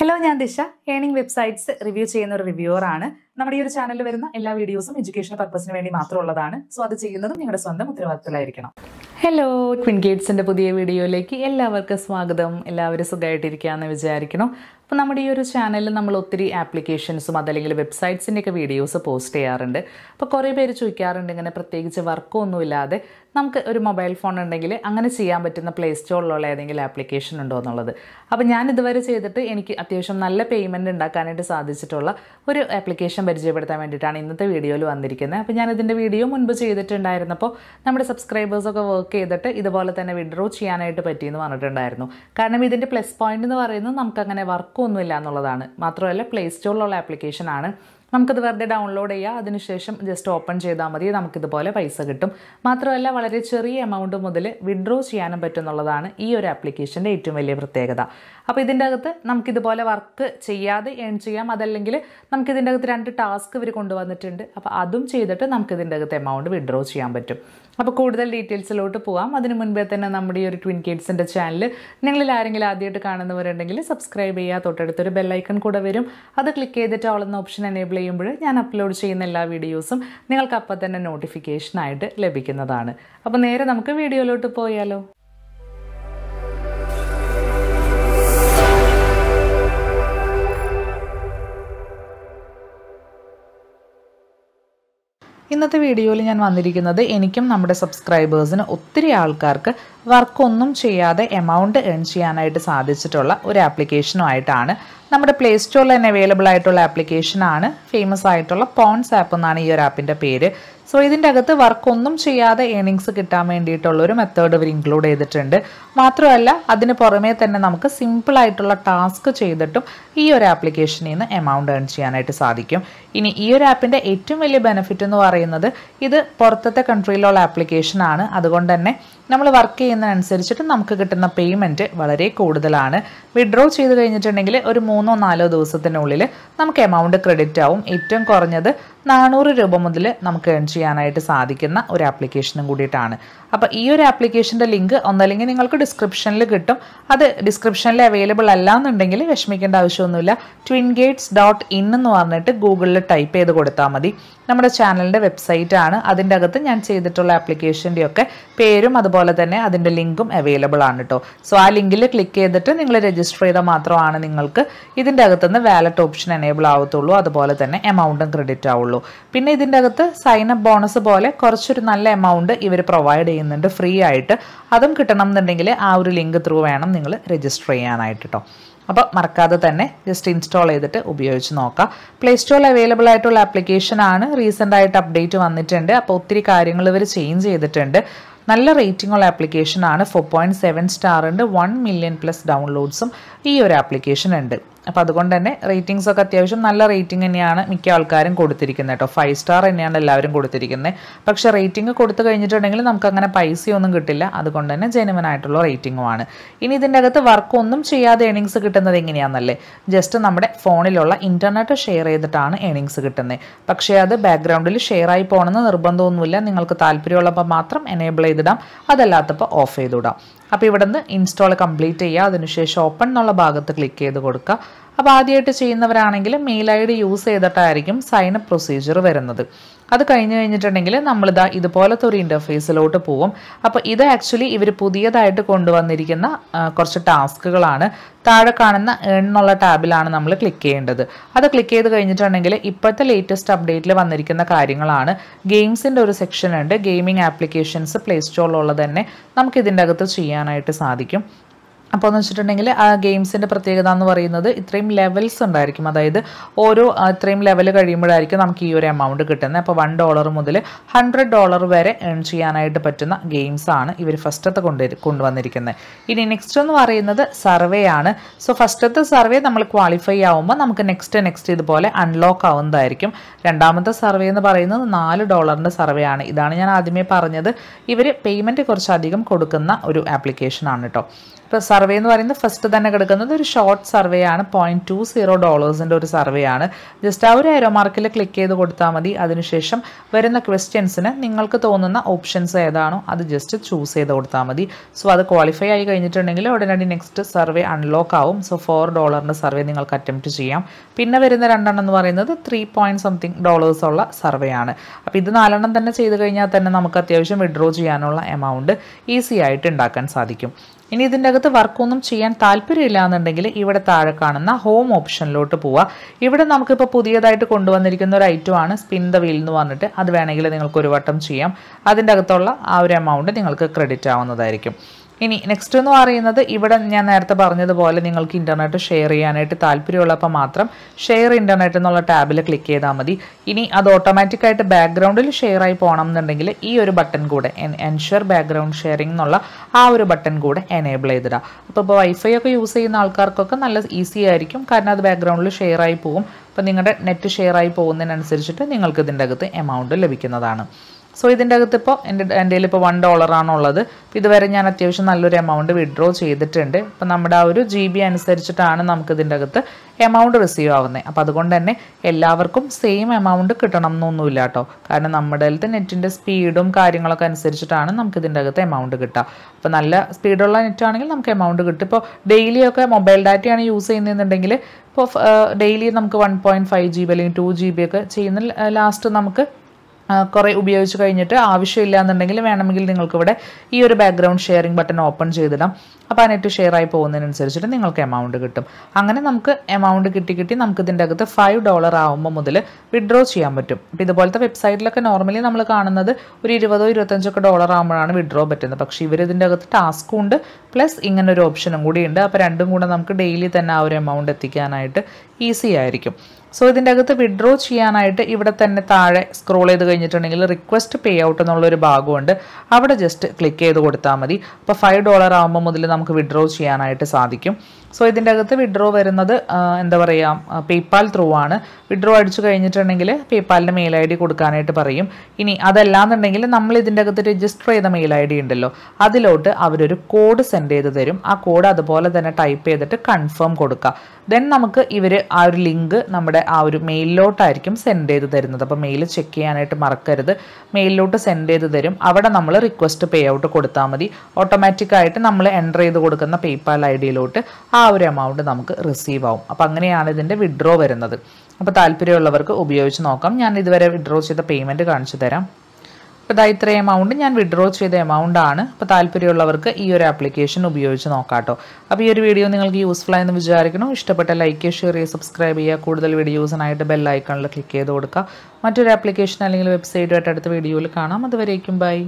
hello ഞാൻ ദിശ earning websites review ചെയ്യുന്ന ഒരു റിവ്യൂവർ ആണ് നമ്മുടെ ഈ ഒരു ചാനലിൽ വരുന്ന എല്ലാ വീഡിയോസും എഡ്യൂക്കേഷൻ പർപ്പസിന് വേണ്ടി മാത്രമുള്ളതാണ് സോ അത് ചെയ്യുന്നതും നിങ്ങളുടെ സ്വന്തം ഉത്തരവാദിത്തമായിരിക്കണം ഹലോ ട്വിൻ ഗേറ്റ്സിൻ്റെ പുതിയ വീഡിയോയിലേക്ക് എല്ലാവർക്കും സ്വാഗതം എല്ലാവരും സുഖമായിട്ടിരിക്കുകയെന്ന് വിചാരിക്കണം അപ്പോൾ നമ്മുടെ ഈ ഒരു ചാനലിൽ നമ്മൾ ഒത്തിരി ആപ്ലിക്കേഷൻസും അതല്ലെങ്കിൽ വെബ്സൈറ്റ്സിൻ്റെയൊക്കെ വീഡിയോസ് പോസ്റ്റ് ചെയ്യാറുണ്ട് അപ്പോൾ കുറേ പേര് ചോദിക്കാറുണ്ട് ഇങ്ങനെ പ്രത്യേകിച്ച് വർക്കൊന്നുമില്ലാതെ നമുക്ക് ഒരു മൊബൈൽ ഫോൺ ഉണ്ടെങ്കിൽ അങ്ങനെ ചെയ്യാൻ പറ്റുന്ന പ്ലേ സ്റ്റോറിലുള്ള ഏതെങ്കിലും ആപ്ലിക്കേഷൻ ഉണ്ടോ എന്നുള്ളത് അപ്പോൾ ഞാൻ ഇതുവരെ ചെയ്തിട്ട് എനിക്ക് അത്യാവശ്യം നല്ല പേയ്മെൻറ്റ് ഉണ്ടാക്കാനായിട്ട് സാധിച്ചിട്ടുള്ള ഒരു ആപ്ലിക്കേഷൻ പരിചയപ്പെടുത്താൻ വേണ്ടിയിട്ടാണ് ഇന്നത്തെ വീഡിയോയിൽ വന്നിരിക്കുന്നത് അപ്പോൾ ഞാനിതിൻ്റെ വീഡിയോ മുൻപ് ചെയ്തിട്ടുണ്ടായിരുന്നപ്പോൾ നമ്മുടെ സബ്സ്ക്രൈബേഴ്സൊക്കെ വർക്ക് ചെയ്തിട്ട് ഇതുപോലെ തന്നെ വിഡ്രോ ചെയ്യാനായിട്ട് പറ്റിയെന്ന് പറഞ്ഞിട്ടുണ്ടായിരുന്നു കാരണം ഇതിൻ്റെ പ്ലസ് പോയിന്റ് എന്ന് പറയുന്നത് നമുക്കങ്ങനെ വർക്കൊന്നുമില്ല എന്നുള്ളതാണ് മാത്രമല്ല പ്ലേ സ്റ്റോറിലുള്ള ആപ്ലിക്കേഷൻ ആണ് നമുക്കത് വെറുതെ ഡൗൺലോഡ് ചെയ്യുക അതിനുശേഷം ജസ്റ്റ് ഓപ്പൺ ചെയ്താൽ മതി നമുക്കിതുപോലെ പൈസ കിട്ടും മാത്രമല്ല വളരെ ചെറിയ എമൗണ്ട് മുതൽ വിഡ്രോ ചെയ്യാനും പറ്റുന്നുള്ളതാണ് ഈ ഒരു ആപ്ലിക്കേഷൻ്റെ ഏറ്റവും വലിയ പ്രത്യേകത അപ്പോൾ ഇതിൻ്റെ അകത്ത് നമുക്കിതുപോലെ വർക്ക് ചെയ്യാതെ ഏൺ ചെയ്യാം അതല്ലെങ്കിൽ നമുക്കിതിൻ്റെ അകത്ത് രണ്ട് ടാസ്ക് ഇവർ കൊണ്ടുവന്നിട്ടുണ്ട് അപ്പോൾ അതും ചെയ്തിട്ട് നമുക്കിതിൻ്റെ അകത്ത് എമൗണ്ട് വിഡ്രോ ചെയ്യാൻ പറ്റും അപ്പോൾ കൂടുതൽ ഡീറ്റെയിൽസിലോട്ട് പോകാം അതിന് മുൻപേ തന്നെ നമ്മുടെ ഈ ഒരു ട്വിൻ കിഡ്സിൻ്റെ ചാനൽ നിങ്ങളിൽ ആരെങ്കിലും ആദ്യമായിട്ട് കാണുന്നവരുണ്ടെങ്കിൽ സബ്സ്ക്രൈബ് ചെയ്യുക തൊട്ടടുത്തൊരു ബെല്ലൈക്കൺ കൂടെ വരും അത് ക്ലിക്ക് ചെയ്തിട്ട് ഓൾ എന്ന ഓപ്ഷൻ എനേബിൾ ചെയ്യുമ്പോൾ ഞാൻ അപ്ലോഡ് ചെയ്യുന്ന എല്ലാ വീഡിയോസും നിങ്ങൾക്ക് അപ്പം തന്നെ നോട്ടിഫിക്കേഷനായിട്ട് ലഭിക്കുന്നതാണ് അപ്പോൾ നേരെ നമുക്ക് വീഡിയോയിലോട്ട് പോയാലോ ഇന്നത്തെ വീഡിയോയിൽ ഞാൻ വന്നിരിക്കുന്നത് എനിക്കും നമ്മുടെ സബ്സ്ക്രൈബേഴ്സിന് ഒത്തിരി ആൾക്കാർക്ക് വർക്കൊന്നും ചെയ്യാതെ എമൗണ്ട് ഏൺ ചെയ്യാനായിട്ട് സാധിച്ചിട്ടുള്ള ഒരു ആപ്ലിക്കേഷനുമായിട്ടാണ് നമ്മുടെ പ്ലേ സ്റ്റോറിൽ തന്നെ അവൈലബിൾ ആയിട്ടുള്ള ആപ്ലിക്കേഷൻ ആണ് ഫേമസ് ആയിട്ടുള്ള പോൺസ് ആപ്പ് എന്നാണ് ഈ ഒരു ആപ്പിൻ്റെ പേര് സോ ഇതിൻ്റെ അകത്ത് വർക്കൊന്നും ചെയ്യാതെ ഏണിങ്സ് കിട്ടാൻ വേണ്ടിയിട്ടുള്ളൊരു മെത്തേഡ് ഇവർ ഇൻക്ലൂഡ് ചെയ്തിട്ടുണ്ട് മാത്രമല്ല അതിന് പുറമേ തന്നെ നമുക്ക് സിമ്പിൾ ആയിട്ടുള്ള ടാസ്ക് ചെയ്തിട്ടും ഈ ഒരു ആപ്ലിക്കേഷനിൽ നിന്ന് എമൗണ്ട് ഏൺ ചെയ്യാനായിട്ട് സാധിക്കും ഇനി ഈ ഒരു ആപ്പിൻ്റെ ഏറ്റവും വലിയ ബെനിഫിറ്റ് എന്ന് പറയുന്നത് ഇത് പുറത്തത്തെ കൺട്രിയിലുള്ള ആപ്ലിക്കേഷനാണ് അതുകൊണ്ട് തന്നെ നമ്മൾ വർക്ക് ചെയ്യുന്നതനുസരിച്ചിട്ട് നമുക്ക് കിട്ടുന്ന പേയ്മെൻറ്റ് വളരെ കൂടുതലാണ് വിഡ്രോ ചെയ്ത് കഴിഞ്ഞിട്ടുണ്ടെങ്കിൽ ഒരു മൂന്നോ നാലോ ദിവസത്തിനുള്ളിൽ നമുക്ക് എമൗണ്ട് ക്രെഡിറ്റ് ആവും ഏറ്റവും കുറഞ്ഞത് നാനൂറ് രൂപ മുതൽ നമുക്ക് ഏൺ ചെയ്യാനായിട്ട് സാധിക്കുന്ന ഒരു ആപ്ലിക്കേഷനും കൂടിയിട്ടാണ് അപ്പോൾ ഈ ഒരു ആപ്ലിക്കേഷൻ്റെ ലിങ്ക് ഒന്നല്ലെങ്കിൽ നിങ്ങൾക്ക് ഡിസ്ക്രിപ്ഷനിൽ കിട്ടും അത് ഡിസ്ക്രിപ്ഷനിൽ അവൈലബിൾ അല്ല എന്നുണ്ടെങ്കിൽ വിഷമിക്കേണ്ട ആവശ്യമൊന്നുമില്ല ട്വിൻ ഗേറ്റ്സ് ഡോട്ട് ഇൻ എന്ന് പറഞ്ഞിട്ട് ഗൂഗിളിൽ ടൈപ്പ് ചെയ്ത് കൊടുത്താൽ മതി നമ്മുടെ ചാനലിൻ്റെ വെബ്സൈറ്റ് ആണ് അതിൻ്റെ അകത്ത് ഞാൻ ചെയ്തിട്ടുള്ള ആപ്ലിക്കേഷൻ്റെ ഒക്കെ പേരും അതുപോലെ തന്നെ അതിൻ്റെ ലിങ്കും അവൈലബിൾ ആണ് കേട്ടോ സോ ആ ലിങ്കിൽ ക്ലിക്ക് ചെയ്തിട്ട് നിങ്ങൾ രജിസ്റ്റർ ചെയ്താൽ മാത്രമാണ് നിങ്ങൾക്ക് ഇതിൻ്റെ അകത്തുനിന്ന് വാലറ്റ് ഓപ്ഷൻ എനേബിൾ ആവത്തുള്ളൂ അതുപോലെ തന്നെ എമൗണ്ടും ക്രെഡിറ്റ് ആവുള്ളൂ ഉള്ളൂ പിന്നെ ഇതിൻ്റെ അകത്ത് സൈൻ അപ്പ് ബോണസ് പോലെ കുറച്ചൊരു നല്ല എമൗണ്ട് ഇവർ പ്രൊവൈഡ് ചെയ്യുന്നുണ്ട് ഫ്രീ ആയിട്ട് അതും കിട്ടണം എന്നുണ്ടെങ്കിൽ ആ ഒരു ലിങ്ക് ത്രൂ വേണം നിങ്ങൾ രജിസ്റ്റർ ചെയ്യാനായിട്ട് കേട്ടോ അപ്പോൾ മറക്കാതെ തന്നെ ജസ്റ്റ് ഇൻസ്റ്റാൾ ചെയ്തിട്ട് ഉപയോഗിച്ച് നോക്കാം പ്ലേ സ്റ്റോറിൽ അവൈലബിൾ ആയിട്ടുള്ള ആപ്ലിക്കേഷൻ ആണ് റീസെൻ്റ് ആയിട്ട് അപ്ഡേറ്റ് വന്നിട്ടുണ്ട് അപ്പോൾ ഒത്തിരി കാര്യങ്ങൾ ഇവർ ചേഞ്ച് ചെയ്തിട്ടുണ്ട് നല്ല റേറ്റിംഗ് ഉള്ള ആപ്ലിക്കേഷൻ ആണ് ഫോർ പോയിൻറ്റ് സെവൻ സ്റ്റാർ ഉണ്ട് വൺ മില്യൺ പ്ലസ് ഡൗൺലോഡ്സും ഈ ഒരു ആപ്ലിക്കേഷൻ ഉണ്ട് അപ്പോൾ അതുകൊണ്ട് തന്നെ റേറ്റിംഗ്സ് ഒക്കെ അത്യാവശ്യം നല്ല റേറ്റിംഗ് തന്നെയാണ് മിക്ക ആൾക്കാരും കൊടുത്തിരിക്കുന്നത് കേട്ടോ ഫൈവ് സ്റ്റാർ തന്നെയാണ് എല്ലാവരും കൊടുത്തിരിക്കുന്നത് പക്ഷേ റേറ്റിംഗ് കൊടുത്തു കഴിഞ്ഞിട്ടുണ്ടെങ്കിൽ നമുക്കങ്ങനെ പൈസയൊന്നും കിട്ടില്ല അതുകൊണ്ട് തന്നെ ജെനുവൻ ആയിട്ടുള്ള റേറ്റിംഗുമാണ് ഇനി ഇതിൻ്റെ അകത്ത് വർക്കൊന്നും ചെയ്യാതെ ഏണിങ്സ് കിട്ടുന്നത് എങ്ങനെയാണെന്നല്ലേ ജസ്റ്റ് നമ്മുടെ ഫോണിലുള്ള ഇൻ്റർനെറ്റ് ഷെയർ ചെയ്തിട്ടാണ് ഏണിങ്സ് കിട്ടുന്നത് പക്ഷേ അത് ബാക്ക്ഗ്രൗണ്ടിൽ ഷെയർ ആയി പോകണമെന്ന് നിർബന്ധമൊന്നുമില്ല നിങ്ങൾക്ക് താല്പര്യമുള്ളപ്പോൾ മാത്രം എനേബിൾ ചെയ്തിടാം അതല്ലാത്തപ്പോൾ ഓഫ് ചെയ്തിടാം അപ്പോൾ ഇവിടുന്ന് ഇൻസ്റ്റാൾ കംപ്ലീറ്റ് ചെയ്യുക അതിനുശേഷം ഓപ്പൺ എന്നുള്ള ഭാഗത്ത് ക്ലിക്ക് ചെയ്ത് കൊടുക്കുക അപ്പോൾ ആദ്യമായിട്ട് ചെയ്യുന്നവരാണെങ്കിൽ മെയിൽ ഐ ഡി യൂസ് ചെയ്തിട്ടായിരിക്കും സൈൻ അപ്പ് പ്രൊസീജിയർ വരുന്നത് അത് കഴിഞ്ഞ് കഴിഞ്ഞിട്ടുണ്ടെങ്കിൽ നമ്മളിതാ ഇതുപോലത്തെ ഒരു ഇൻ്റർഫേസിലോട്ട് പോവും അപ്പോൾ ഇത് ആക്ച്വലി ഇവർ പുതിയതായിട്ട് കൊണ്ടുവന്നിരിക്കുന്ന കുറച്ച് ടാസ്കുകളാണ് താഴെ കാണുന്ന ഏൺ എന്നുള്ള ടാബിലാണ് നമ്മൾ ക്ലിക്ക് ചെയ്യേണ്ടത് അത് ക്ലിക്ക് ചെയ്ത് കഴിഞ്ഞിട്ടുണ്ടെങ്കിൽ ഇപ്പോഴത്തെ ലേറ്റസ്റ്റ് അപ്ഡേറ്റിൽ വന്നിരിക്കുന്ന കാര്യങ്ങളാണ് ഗെയിംസിൻ്റെ ഒരു സെക്ഷൻ ഉണ്ട് ഗെയിമിംഗ് ആപ്ലിക്കേഷൻസ് പ്ലേ സ്റ്റോറിലുള്ളത് തന്നെ നമുക്ക് അകത്ത് ചെയ്യാനായിട്ട് സാധിക്കും അപ്പോൾ എന്ന് വെച്ചിട്ടുണ്ടെങ്കിൽ ആ ഗെയിംസിൻ്റെ പ്രത്യേകത എന്ന് പറയുന്നത് ഇത്രയും ലെവൽസ് ഉണ്ടായിരിക്കും അതായത് ഓരോ ഇത്രയും ലെവൽ കഴിയുമ്പോഴായിരിക്കും നമുക്ക് ഈ ഒരു എമൗണ്ട് കിട്ടുന്നത് അപ്പോൾ വൺ ഡോളർ മുതൽ ഹൺഡ്രഡ് ഡോളർ വരെ ഏൺ ചെയ്യാനായിട്ട് പറ്റുന്ന ഗെയിംസാണ് ഇവർ ഫസ്റ്റത്തെ കൊണ്ട് കൊണ്ടുവന്നിരിക്കുന്നത് ഇനി നെക്സ്റ്റ് എന്ന് പറയുന്നത് സർവേ ആണ് സോ ഫസ്റ്റത്തെ സർവേ നമ്മൾ ക്വാളിഫൈ ആവുമ്പോൾ നമുക്ക് നെക്സ്റ്റ് നെക്സ്റ്റ് ഇതുപോലെ അൺലോക്ക് ആവുന്നതായിരിക്കും രണ്ടാമത്തെ സർവേ എന്ന് പറയുന്നത് നാല് ഡോളറിൻ്റെ സർവേ ആണ് ഇതാണ് ഞാൻ ആദ്യമേ പറഞ്ഞത് ഇവർ പേയ്മെൻറ്റ് കുറച്ചധികം കൊടുക്കുന്ന ഒരു ആപ്ലിക്കേഷനാണ് കേട്ടോ ഇപ്പോൾ സർവേ എന്ന് പറയുന്നത് ഫസ്റ്റ് തന്നെ കിടക്കുന്നത് ഒരു ഷോർട്ട് സർവേ ആണ് പോയിന്റ് ടു സീറോ ഡോളേഴ്സിൻ്റെ ഒരു സർവേ ആണ് ജസ്റ്റ് ആ ഒരു എരോ മാർക്കിൽ ക്ലിക്ക് ചെയ്ത് കൊടുത്താൽ മതി അതിനുശേഷം വരുന്ന ക്വസ്റ്റ്യൻസിന് നിങ്ങൾക്ക് തോന്നുന്ന ഓപ്ഷൻസ് ഏതാണോ അത് ജസ്റ്റ് ചൂസ് ചെയ്ത് കൊടുത്താൽ മതി സോ അത് ക്വാളിഫൈ ആയി കഴിഞ്ഞിട്ടുണ്ടെങ്കിൽ ഉടനടി നെക്സ്റ്റ് സർവേ അൺലോക്ക് ആവും സോ ഫോർ ഡോളറിൻ്റെ സർവേ നിങ്ങൾക്ക് അറ്റംപ്റ്റ് ചെയ്യാം പിന്നെ വരുന്ന രണ്ടെണ്ണം എന്ന് പറയുന്നത് ത്രീ പോയിൻറ്റ് സംതിങ് ഡോളേഴ്സ് ഉള്ള സർവേ ആണ് അപ്പോൾ ഇത് നാലെണ്ണം തന്നെ ചെയ്ത് കഴിഞ്ഞാൽ തന്നെ നമുക്ക് അത്യാവശ്യം വിഡ്രോ ചെയ്യാനുള്ള എമൗണ്ട് ഈസി ആയിട്ട് ഉണ്ടാക്കാൻ സാധിക്കും ഇനി ഇതിൻ്റെ അകത്ത് വർക്കൊന്നും ചെയ്യാൻ താല്പര്യമില്ല എന്നുണ്ടെങ്കിൽ ഇവിടെ താഴെ കാണുന്ന ഹോം ഓപ്ഷനിലോട്ട് പോവുക ഇവിടെ നമുക്കിപ്പോൾ പുതിയതായിട്ട് കൊണ്ടുവന്നിരിക്കുന്ന ഒരു ഐറ്റം ആണ് സ്പിൻ ദ വീൽ എന്ന് പറഞ്ഞിട്ട് അത് വേണമെങ്കിൽ നിങ്ങൾക്ക് ഒരു വട്ടം ചെയ്യാം അതിൻ്റെ അകത്തുള്ള ആ ഒരു എമൗണ്ട് നിങ്ങൾക്ക് ക്രെഡിറ്റ് ആവുന്നതായിരിക്കും ഇനി നെക്സ്റ്റ് എന്ന് പറയുന്നത് ഇവിടെ ഞാൻ നേരത്തെ പറഞ്ഞതുപോലെ നിങ്ങൾക്ക് ഇൻ്റർനെറ്റ് ഷെയർ ചെയ്യാനായിട്ട് താല്പര്യമുള്ളപ്പോൾ മാത്രം ഷെയർ ഇൻ്റർനെറ്റ് എന്നുള്ള ടാബിൽ ക്ലിക്ക് ചെയ്താൽ മതി ഇനി അത് ഓട്ടോമാറ്റിക്കായിട്ട് ബാക്ക്ഗ്രൗണ്ടിൽ ഷെയർ ആയി പോകണം എന്നുണ്ടെങ്കിൽ ഈ ഒരു ബട്ടൺ കൂടെ എൻഷുർ ബാക്ക്ഗ്രൗണ്ട് ഷെയറിംഗ് എന്നുള്ള ആ ഒരു ബട്ടൺ കൂടെ എനേബിൾ ചെയ്തിടാം അപ്പോൾ ഇപ്പോൾ വൈഫൈ ഒക്കെ യൂസ് ചെയ്യുന്ന ആൾക്കാർക്കൊക്കെ നല്ല ഈസി ആയിരിക്കും കാരണം അത് ബാക്ക്ഗ്രൗണ്ടിൽ ഷെയർ ആയി പോകും അപ്പോൾ നിങ്ങളുടെ നെറ്റ് ഷെയർ ആയി പോകുന്നതിനനുസരിച്ചിട്ട് നിങ്ങൾക്ക് ഇതിൻ്റെ അകത്ത് എമൗണ്ട് ലഭിക്കുന്നതാണ് സോ ഇതിൻ്റെ അകത്ത് ഇപ്പോൾ എൻ്റെ എൻ്റെ കയ്യിൽ ഇപ്പോൾ വൺ ഡോളറാണുള്ളത് അപ്പോൾ ഇതുവരെ ഞാൻ അത്യാവശ്യം നല്ലൊരു എമൗണ്ട് വിഡ്രോ ചെയ്തിട്ടുണ്ട് അപ്പോൾ നമ്മുടെ ആ ഒരു ജി ബി അനുസരിച്ചിട്ടാണ് നമുക്ക് ഇതിൻ്റെ അകത്ത് എമൗണ്ട് റിസീവ് ആവുന്നത് അപ്പോൾ അതുകൊണ്ട് തന്നെ എല്ലാവർക്കും സെയിം എമൗണ്ട് കിട്ടണം എന്നൊന്നുമില്ല കേട്ടോ കാരണം നമ്മുടെ അടുത്ത് നെറ്റിൻ്റെ സ്പീഡും കാര്യങ്ങളൊക്കെ അനുസരിച്ചിട്ടാണ് നമുക്ക് ഇതിൻ്റെ അകത്ത് എമൗണ്ട് കിട്ടുക അപ്പോൾ നല്ല സ്പീഡുള്ള നെറ്റ് ആണെങ്കിൽ നമുക്ക് എമൗണ്ട് കിട്ടും ഇപ്പോൾ ഡെയിലിയൊക്കെ മൊബൈൽ ഡാറ്റയാണ് യൂസ് ചെയ്യുന്നതെന്നുണ്ടെങ്കിൽ ഇപ്പോൾ ഡെയിലി നമുക്ക് one point five G B അല്ലെങ്കിൽ ടു ജി ബി ഒക്കെ ചെയ്യുന്ന ലാസ്റ്റ് നമുക്ക് കുറേ ഉപയോഗിച്ച് കഴിഞ്ഞിട്ട് ആവശ്യമില്ല എന്നുണ്ടെങ്കിൽ വേണമെങ്കിൽ നിങ്ങൾക്കിവിടെ ഈ ഒരു ബാക്ക്ഗ്രൗണ്ട് ഷെയറിംഗ് ബട്ടൺ ഓപ്പൺ ചെയ്തിടാം അപ്പോൾ അതിനായിട്ട് ഷെയർ ആയി പോകുന്നതിനനുസരിച്ചിട്ട് നിങ്ങൾക്ക് എമൗണ്ട് കിട്ടും അങ്ങനെ നമുക്ക് എമൗണ്ട് കിട്ടി കിട്ടി നമുക്ക് ഇതിൻ്റെ അകത്ത് ഫൈവ് ഡോളർ ആകുമ്പോൾ മുതൽ വിഡ്രോ ചെയ്യാൻ പറ്റും അപ്പോൾ ഇതുപോലത്തെ വെബ്സൈറ്റിലൊക്കെ നോർമലി നമ്മൾ കാണുന്നത് ഒരു ഇരുപതോ ഇരുപത്തഞ്ചൊക്കെ ഡോളർ ആകുമ്പോഴാണ് വിഡ്രോ പറ്റുന്നത് പക്ഷേ ഇവർ ഇതിൻ്റെ അകത്ത് ടാസ്കും ഉണ്ട് പ്ലസ് ഇങ്ങനെ ഒരു ഓപ്ഷനും കൂടി ഉണ്ട് അപ്പോൾ രണ്ടും കൂടെ നമുക്ക് ഡെയിലി തന്നെ ആ ഒരു എമൗണ്ട് എത്തിക്കാനായിട്ട് ഈസി ആയിരിക്കും സോ ഇതിൻ്റെ അകത്ത് വിഡ്രോ ചെയ്യാനായിട്ട് ഇവിടെ തന്നെ താഴെ സ്ക്രോൾ ചെയ്ത് കഴിഞ്ഞിട്ടുണ്ടെങ്കിൽ റിക്വസ്റ്റ് പേ ഔട്ട് എന്നുള്ളൊരു ഭാഗമുണ്ട് അവിടെ ജസ്റ്റ് ക്ലിക്ക് ചെയ്ത് കൊടുത്താൽ മതി അപ്പോൾ ഫൈവ് ഡോളർ ആകുമ്പോൾ മുതൽ നമുക്ക് വിഡ്രോ ചെയ്യാനായിട്ട് സാധിക്കും സോ ഇതിൻ്റെ അകത്ത് വിഡ്രോ വരുന്നത് എന്താ പറയുക പേപ്പാൽ ത്രൂ ആണ് വിഡ്രോ അടിച്ചു കഴിഞ്ഞിട്ടുണ്ടെങ്കിൽ പേപ്പാലിൻ്റെ മെയിൽ ഐ ഡി കൊടുക്കാനായിട്ട് പറയും ഇനി അതല്ലാന്നുണ്ടെങ്കിൽ നമ്മൾ ഇതിൻ്റെ അകത്ത് രജിസ്റ്റർ ചെയ്ത മെയിൽ ഐ ഡി ഉണ്ടല്ലോ അതിലോട്ട് അവരൊരു കോഡ് സെൻഡ് ചെയ്ത് തരും ആ കോഡ് അതുപോലെ തന്നെ ടൈപ്പ് ചെയ്തിട്ട് കൺഫേം കൊടുക്കുക ദെൻ നമുക്ക് ഇവർ ആ ഒരു ലിങ്ക് നമ്മുടെ ആ ഒരു മെയിലിലോട്ടായിരിക്കും സെൻഡ് ചെയ്ത് തരുന്നത് അപ്പോൾ മെയിൽ ചെക്ക് ചെയ്യാനായിട്ട് മറക്കരുത് മെയിലിലോട്ട് സെൻഡ് ചെയ്ത് തരും അവിടെ നമ്മൾ റിക്വസ്റ്റ് പേ ഔട്ട് കൊടുത്താൽ മതി ഓട്ടോമാറ്റിക്കായിട്ട് നമ്മൾ എൻ്റർ ചെയ്ത് കൊടുക്കുന്ന പേപ്പാൽ ഐ ഡിയിലോട്ട് ആ ഒരു എമൗണ്ട് നമുക്ക് റിസീവ് ആവും അപ്പോൾ അങ്ങനെയാണ് ഇതിൻ്റെ വിഡ്രോ വരുന്നത് അപ്പോൾ താല്പര്യമുള്ളവർക്ക് ഉപയോഗിച്ച് നോക്കാം ഞാൻ ഇതുവരെ വിഡ്രോ ചെയ്ത പേയ്മെൻറ്റ് കാണിച്ചു തരാം അപ്പോൾ ഇതാ ഇത്ര എമൗണ്ട് ഞാൻ വിഡ്രോ ചെയ്ത എമൗണ്ട് ആണ് അപ്പോൾ താല്പര്യമുള്ളവർക്ക് ഈ ഒരു ആപ്ലിക്കേഷൻ ഉപയോഗിച്ച് നോക്കാട്ടോ അപ്പോൾ ഈ ഒരു വീഡിയോ നിങ്ങൾക്ക് യൂസ്ഫുൾ ആയെന്ന് വിചാരിക്കണോ ഇഷ്ടപ്പെട്ട ലൈക്ക് ഷെയർ ചെയ്യുക സബ്സ്ക്രൈബ് ചെയ്യുക കൂടുതൽ വീഡിയോസിനായിട്ട് ബെൽ ഐക്കണിൽ ക്ലിക്ക് ചെയ്ത് കൊടുക്കുക മറ്റൊരു ആപ്ലിക്കേഷൻ അല്ലെങ്കിൽ വെബ്സൈറ്റുമായിട്ട് അടുത്ത വീഡിയോയിൽ കാണാം അതുവരേക്കും ബൈ